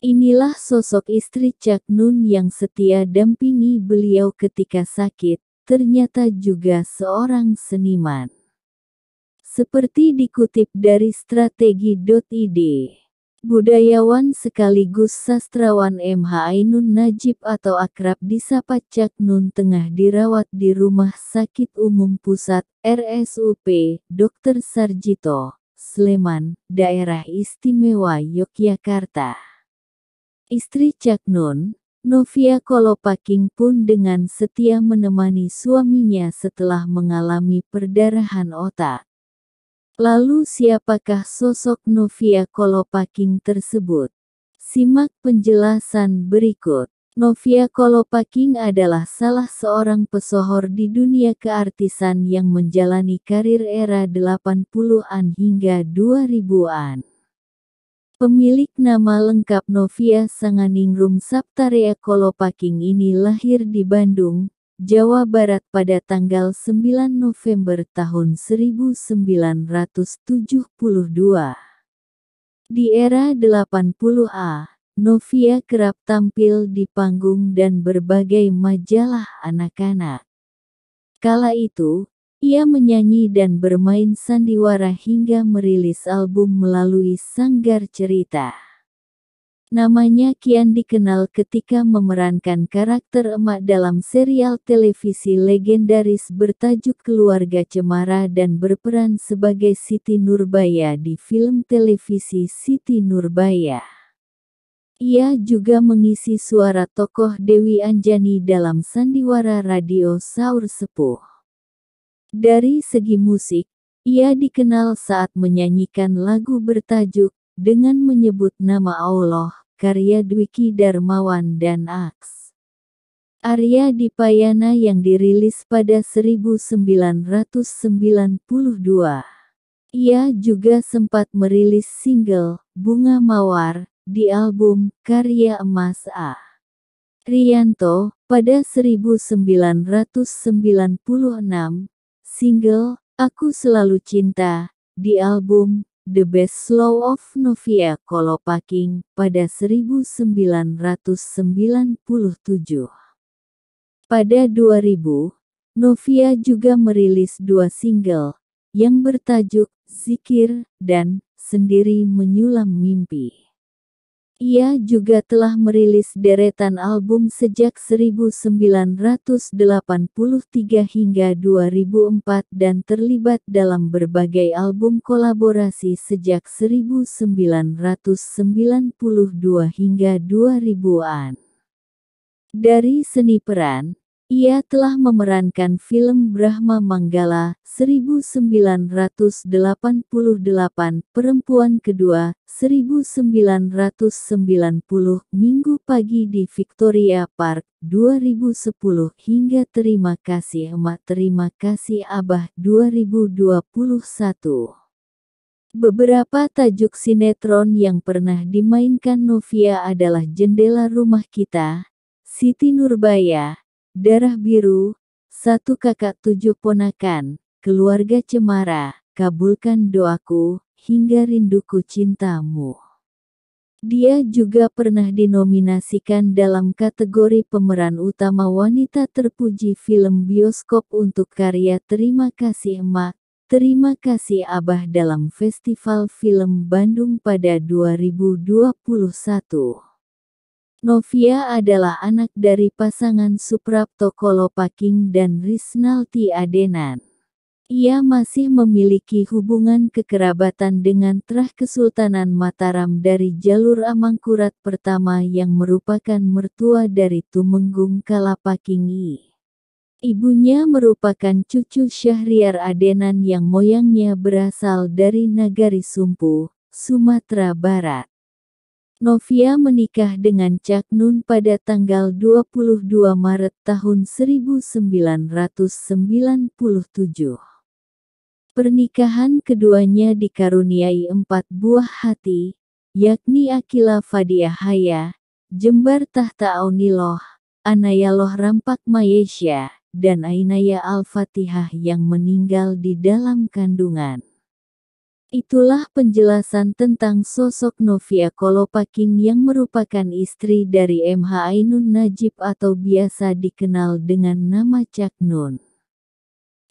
Inilah sosok istri Cak Nun yang setia dampingi beliau ketika sakit, ternyata juga seorang seniman. Seperti dikutip dari strategi.id, budayawan sekaligus sastrawan MH Ainun Najib atau akrab disapa Cak Nun tengah dirawat di Rumah Sakit Umum Pusat RSUP Dr. Sarjito, Sleman, Daerah Istimewa Yogyakarta. Istri Cak Nun, Novia Kolopaking pun dengan setia menemani suaminya setelah mengalami perdarahan otak. Lalu siapakah sosok Novia Kolopaking tersebut? Simak penjelasan berikut. Novia Kolopaking adalah salah seorang pesohor di dunia keartisan yang menjalani karir era 80-an hingga 2000-an. Pemilik nama lengkap Novia Sanganingrum Saptarea Kolopaking ini lahir di Bandung, Jawa Barat pada tanggal 9 November tahun 1972. Di era 80-A, Novia kerap tampil di panggung dan berbagai majalah anak-anak. Kala itu, ia menyanyi dan bermain sandiwara hingga merilis album melalui Sanggar Cerita. Namanya kian dikenal ketika memerankan karakter emak dalam serial televisi legendaris bertajuk Keluarga Cemara dan berperan sebagai Siti Nurbaya di film televisi Siti Nurbaya. Ia juga mengisi suara tokoh Dewi Anjani dalam sandiwara radio Saur Sepuh. Dari segi musik, ia dikenal saat menyanyikan lagu bertajuk dengan menyebut nama Allah, karya Dwiki Darmawan dan Aks. Arya Dipayana yang dirilis pada 1992. Ia juga sempat merilis single, Bunga Mawar, di album Karya Emas A. Rianto, pada 1996, single Aku Selalu Cinta di album The Best Slow of Novia Kolopaking pada 1997. Pada 2000, Novia juga merilis dua single, yang bertajuk Zikir dan Sendiri Menyulam Mimpi. Ia juga telah merilis deretan album sejak 1983 hingga 2004 dan terlibat dalam berbagai album kolaborasi sejak 1992 hingga 2000-an. Dari seni peran, ia telah memerankan film Brahma Manggala 1988, Perempuan Kedua 1990, Minggu Pagi di Victoria Park 2010 hingga Terima Kasih Emak Terima Kasih Abah 2021. Beberapa tajuk sinetron yang pernah dimainkan Novia adalah Jendela Rumah Kita, Siti Nurbaya, Darah biru, satu kakak tujuh ponakan, keluarga cemara, kabulkan doaku, hingga rinduku cintamu. Dia juga pernah dinominasikan dalam kategori pemeran utama wanita terpuji film bioskop untuk karya Terima Kasih Emak, Terima Kasih Abah dalam Festival Film Bandung pada 2021. Novia adalah anak dari pasangan Suprapto Kolopaking dan Risnalti Adenan. Ia masih memiliki hubungan kekerabatan dengan Trah Kesultanan Mataram dari jalur Amangkurat pertama yang merupakan mertua dari Tumenggung Kalapakingi. Ibunya merupakan cucu Syahriar Adenan yang moyangnya berasal dari Nagari Sumpu, Sumatera Barat. Novia menikah dengan Cak Nun pada tanggal 22 Maret tahun 1997. Pernikahan keduanya dikaruniai empat buah hati, yakni Akila Fadiahaya, Jembar Tahta Auniloh, Anayaloh Rampak Mayesha, dan Ainaya Al-Fatihah yang meninggal di dalam kandungan. Itulah penjelasan tentang sosok Novia Kolopaking yang merupakan istri dari MH Ainun Najib atau biasa dikenal dengan nama Cak Nun.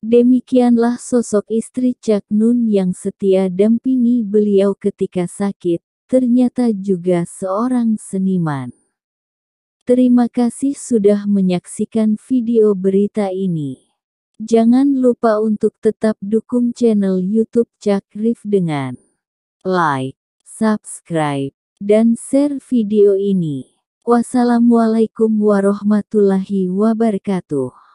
Demikianlah sosok istri Cak Nun yang setia dampingi beliau ketika sakit, ternyata juga seorang seniman. Terima kasih sudah menyaksikan video berita ini. Jangan lupa untuk tetap dukung channel YouTube Cakrif dengan like, subscribe, dan share video ini. Wassalamualaikum warahmatullahi wabarakatuh.